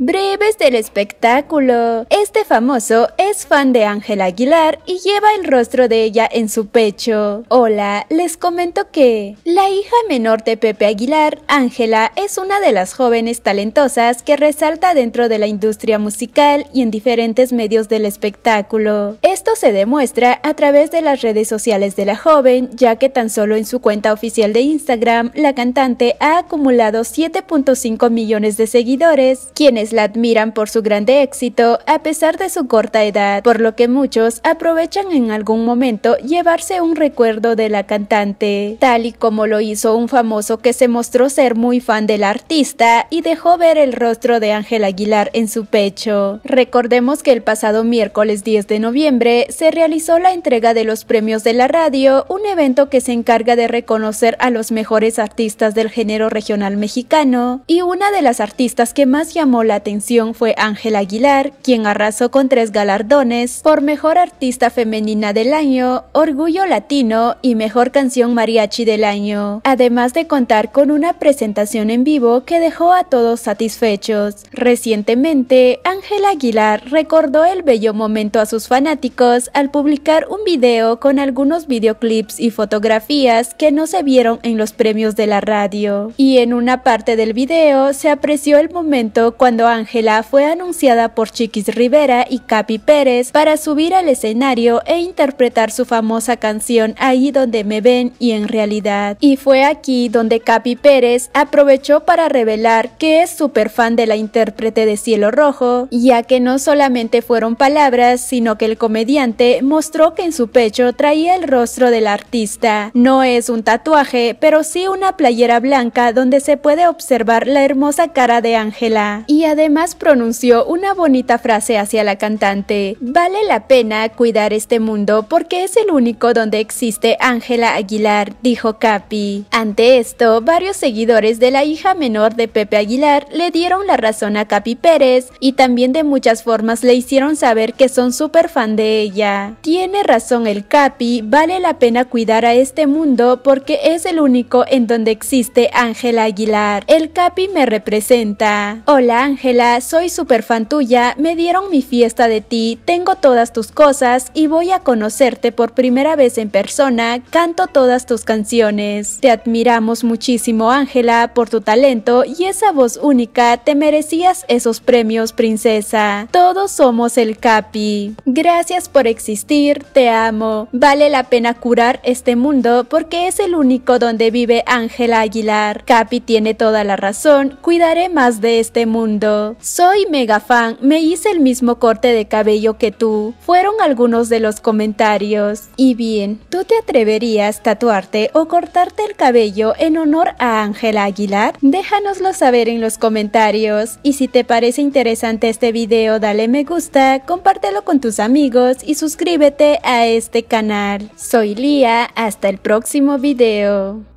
Breves del espectáculo. Este famoso es fan de Ángela Aguilar y lleva el rostro de ella en su pecho. Hola, les comento que la hija menor de Pepe Aguilar, Ángela, es una de las jóvenes talentosas que resalta dentro de la industria musical y en diferentes medios del espectáculo. Esto se demuestra a través de las redes sociales de la joven, ya que tan solo en su cuenta oficial de Instagram, la cantante ha acumulado 7.5 millones de seguidores, quienes la admiran por su grande éxito a pesar de su corta edad, por lo que muchos aprovechan en algún momento llevarse un recuerdo de la cantante, tal y como lo hizo un famoso que se mostró ser muy fan de la artista y dejó ver el rostro de Ángel Aguilar en su pecho. Recordemos que el pasado miércoles 10 de noviembre se realizó la entrega de los premios de la radio, un evento que se encarga de reconocer a los mejores artistas del género regional mexicano y una de las artistas que más llamó la atención fue Ángel Aguilar, quien arrasó con tres galardones por Mejor Artista Femenina del Año, Orgullo Latino y Mejor Canción Mariachi del Año, además de contar con una presentación en vivo que dejó a todos satisfechos. Recientemente, Ángel Aguilar recordó el bello momento a sus fanáticos al publicar un video con algunos videoclips y fotografías que no se vieron en los premios de la radio. Y en una parte del video se apreció el momento cuando Ángela fue anunciada por Chiquis Rivera y Capi Pérez para subir al escenario e interpretar su famosa canción Ahí donde me ven y en realidad. Y fue aquí donde Capi Pérez aprovechó para revelar que es súper fan de la intérprete de Cielo Rojo, ya que no solamente fueron palabras, sino que el comediante mostró que en su pecho traía el rostro del artista. No es un tatuaje, pero sí una playera blanca donde se puede observar la hermosa cara de Ángela. Y además pronunció una bonita frase hacia la cantante. Vale la pena cuidar este mundo porque es el único donde existe Ángela Aguilar, dijo Capi. Ante esto, varios seguidores de la hija menor de Pepe Aguilar le dieron la razón a Capi Pérez y también de muchas formas le hicieron saber que son súper fan de ella. Tiene razón el Capi, vale la pena cuidar a este mundo porque es el único en donde existe Ángela Aguilar. El Capi me representa. Hola Ángela Ángela, soy super fan tuya, me dieron mi fiesta de ti, tengo todas tus cosas y voy a conocerte por primera vez en persona, canto todas tus canciones. Te admiramos muchísimo Ángela por tu talento y esa voz única, te merecías esos premios princesa. Todos somos el Capi. Gracias por existir, te amo. Vale la pena curar este mundo porque es el único donde vive Ángela Aguilar. Capi tiene toda la razón, cuidaré más de este mundo soy mega fan, me hice el mismo corte de cabello que tú, fueron algunos de los comentarios. Y bien, ¿tú te atreverías tatuarte o cortarte el cabello en honor a Ángela Aguilar? Déjanoslo saber en los comentarios. Y si te parece interesante este video, dale me gusta, compártelo con tus amigos y suscríbete a este canal. Soy Lía, hasta el próximo video.